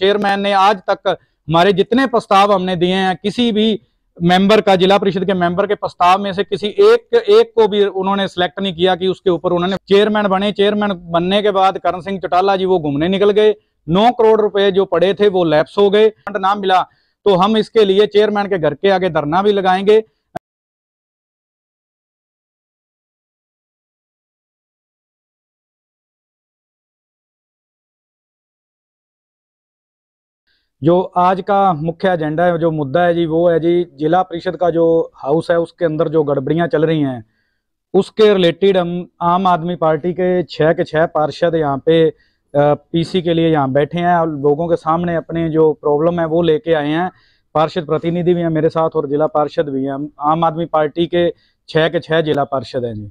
chairman ने आज तक हमारे जितने प्रस्ताव हमने दिए हैं किसी भी मेंबर का जिला परिषद के मेंबर के प्रस्ताव में से किसी एक एक को भी उन्होंने सिलेक्ट नहीं किया कि उसके ऊपर उन्होंने चेयरमैन बने चेयरमैन बनने के बाद करण सिंह चौटाला जी वो घूमने निकल गए नौ करोड़ रुपए जो पड़े थे वो लैप्स हो गए फंड ना मिला तो हम इसके लिए चेयरमैन के घर के आगे धरना भी लगाएंगे जो आज का मुख्य एजेंडा है जो मुद्दा है जी वो है जी जिला परिषद का जो हाउस है उसके अंदर जो गड़बड़ियाँ चल रही हैं उसके रिलेटेड हम आम आदमी पार्टी के छः के छः पार्षद यहाँ पे पीसी के लिए यहाँ बैठे हैं और लोगों के सामने अपने जो प्रॉब्लम है वो लेके आए हैं पार्षद प्रतिनिधि भी हैं मेरे साथ और जिला पार्षद भी हैं आम आदमी पार्टी के छः के छः जिला पार्षद हैं जी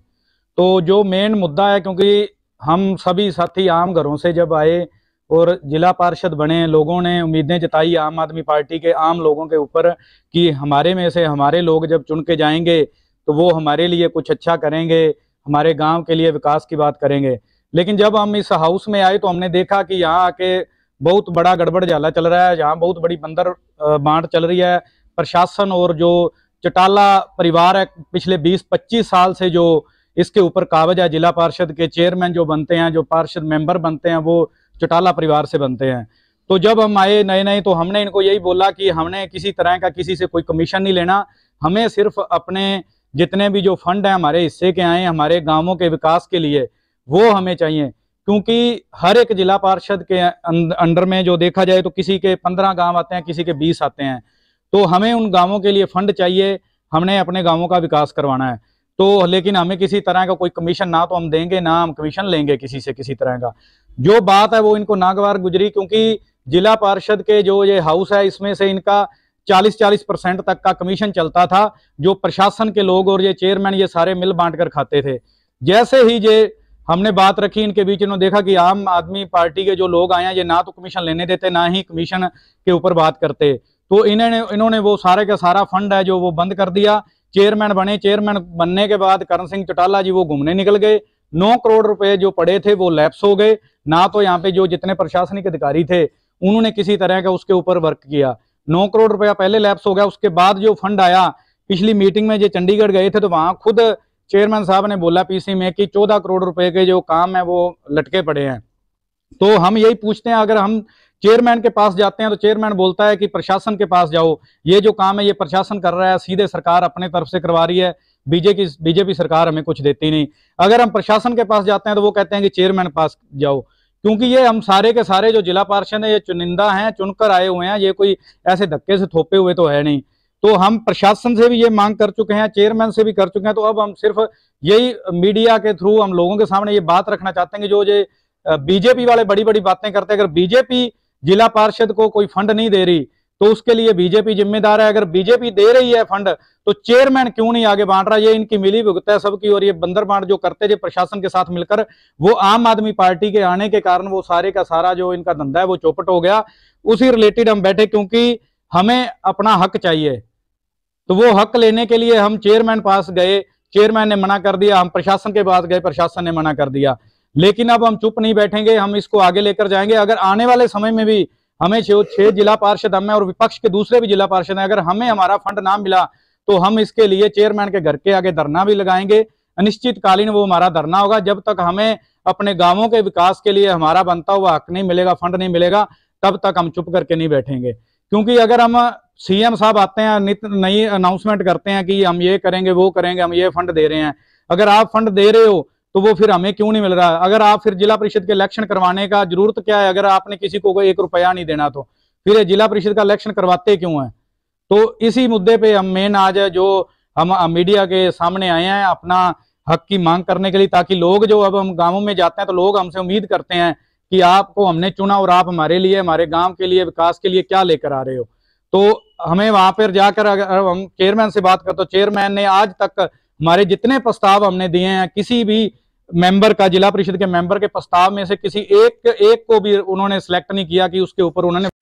तो जो मेन मुद्दा है क्योंकि हम सभी साथी आम घरों से जब आए और जिला पार्षद बने लोगों ने उम्मीदें जताई आम आदमी पार्टी के आम लोगों के ऊपर कि हमारे में से हमारे लोग जब चुन के जाएंगे तो वो हमारे लिए कुछ अच्छा करेंगे हमारे गांव के लिए विकास की बात करेंगे लेकिन जब हम इस हाउस में आए तो हमने देखा कि यहाँ आके बहुत बड़ा गड़बड़ जाला चल रहा है यहाँ बहुत बड़ी बंदर बांट चल रही है प्रशासन और जो चटाला परिवार है पिछले 20-25 साल से जो इसके ऊपर काबज है जिला पार्षद के चेयरमैन जो बनते हैं जो पार्षद मेंबर बनते हैं वो चटाला परिवार से बनते हैं तो जब हम आए नए नए तो हमने इनको यही बोला कि हमने किसी तरह का किसी से कोई कमीशन नहीं लेना हमें सिर्फ अपने जितने भी जो फंड हैं हमारे हिस्से के आए हमारे गांवों के विकास के लिए वो हमें चाहिए क्योंकि हर एक जिला पार्षद के अं-, अंडर में जो देखा जाए तो किसी के पंद्रह गांव आते हैं किसी के बीस आते हैं तो हमें उन गांवों के लिए फंड चाहिए हमने अपने गांवों का विकास करवाना है तो लेकिन हमें किसी तरह का कोई कमीशन ना तो हम देंगे ना हम कमीशन लेंगे किसी से किसी तरह का जो बात है वो इनको नागवार गुजरी क्योंकि जिला पार्षद के जो ये हाउस है इसमें से इनका 40-40 परसेंट तक का कमीशन चलता था जो प्रशासन के लोग और ये चेयरमैन ये सारे मिल बांट कर खाते थे जैसे ही ये हमने बात रखी इनके बीच इन्होंने देखा कि आम आदमी पार्टी के जो लोग आए हैं ये ना तो कमीशन लेने देते ना ही कमीशन के ऊपर बात करते तो इन्होंने इन्होंने वो सारे का सारा फंड है जो वो बंद कर दिया चेयरमैन बने चेयरमैन बनने के बाद करण सिंह चौटाला जी वो घूमने निकल गए नौ करोड़ रुपए जो पड़े थे वो लैप्स हो गए ना तो यहाँ पे जो जितने प्रशासनिक अधिकारी थे उन्होंने किसी तरह का उसके ऊपर वर्क किया नौ करोड़ रुपया पहले लैप्स हो गया उसके बाद जो फंड आया पिछली मीटिंग में जो चंडीगढ़ गए थे तो वहां खुद चेयरमैन साहब ने बोला पीसी में कि चौदह करोड़ रुपए के जो काम है वो लटके पड़े हैं तो हम यही पूछते हैं अगर हम चेयरमैन के पास जाते हैं तो चेयरमैन बोलता है कि प्रशासन के पास जाओ ये जो काम है ये प्रशासन कर रहा है सीधे सरकार अपने तरफ से करवा रही है बीजेपी बीजेपी सरकार हमें कुछ देती नहीं अगर हम प्रशासन के पास जाते हैं तो वो कहते हैं कि चेयरमैन पास जाओ क्योंकि ये हम सारे के सारे जो जिला पार्षद है ये चुनिंदा हैं चुनकर आए हुए हैं ये कोई ऐसे धक्के से थोपे हुए तो है नहीं तो हम प्रशासन से भी ये मांग कर चुके हैं चेयरमैन से भी कर चुके हैं तो अब हम सिर्फ यही मीडिया के थ्रू हम लोगों के सामने ये बात रखना चाहते हैं कि जो ये बीजेपी वाले बड़ी बड़ी बातें करते हैं अगर बीजेपी जिला पार्षद को कोई फंड नहीं दे रही तो उसके लिए बीजेपी जिम्मेदार है अगर बीजेपी दे रही है फंड तो चेयरमैन क्यों नहीं आगे बांट रहा ये इनकी मिली भुगत है सबकी और ये बंदर बांट जो करते थे प्रशासन के साथ मिलकर वो आम आदमी पार्टी के आने के कारण वो सारे का सारा जो इनका धंधा है वो चौपट हो गया उसी रिलेटेड हम बैठे क्योंकि हमें अपना हक चाहिए तो वो हक लेने के लिए हम चेयरमैन पास गए चेयरमैन ने मना कर दिया हम प्रशासन के पास गए प्रशासन ने मना कर दिया लेकिन अब हम चुप नहीं बैठेंगे हम इसको आगे लेकर जाएंगे अगर आने वाले समय में भी हमें छह जिला पार्षद हमें और विपक्ष के दूसरे भी जिला पार्षद हैं अगर हमें हमारा फंड ना मिला तो हम इसके लिए चेयरमैन के घर के आगे धरना भी लगाएंगे अनिश्चितकालीन वो हमारा धरना होगा जब तक हमें अपने गांवों के विकास के लिए हमारा बनता हुआ हक नहीं मिलेगा फंड नहीं मिलेगा तब तक हम चुप करके नहीं बैठेंगे क्योंकि अगर हम सीएम साहब आते हैं नित नई अनाउंसमेंट करते हैं कि हम ये करेंगे वो करेंगे हम ये फंड दे रहे हैं अगर आप फंड दे रहे हो तो वो फिर हमें क्यों नहीं मिल रहा अगर आप फिर जिला परिषद के इलेक्शन करवाने का जरूरत क्या है अगर आपने किसी को एक रुपया नहीं देना तो फिर जिला परिषद का इलेक्शन करवाते क्यों है तो इसी मुद्दे पे हम मेन आज जो हम मीडिया के सामने आए हैं अपना हक की मांग करने के लिए ताकि लोग जो अब हम गांवों में जाते हैं तो लोग हमसे उम्मीद करते हैं कि आपको हमने चुना और आप हमारे लिए हमारे गांव के लिए विकास के लिए क्या लेकर आ रहे हो तो हमें वहां पर जाकर अगर हम चेयरमैन से बात करते तो चेयरमैन ने आज तक हमारे जितने प्रस्ताव हमने दिए हैं किसी भी मेंबर का जिला परिषद के मेंबर के प्रस्ताव में से किसी एक एक को भी उन्होंने सिलेक्ट नहीं किया कि उसके ऊपर उन्होंने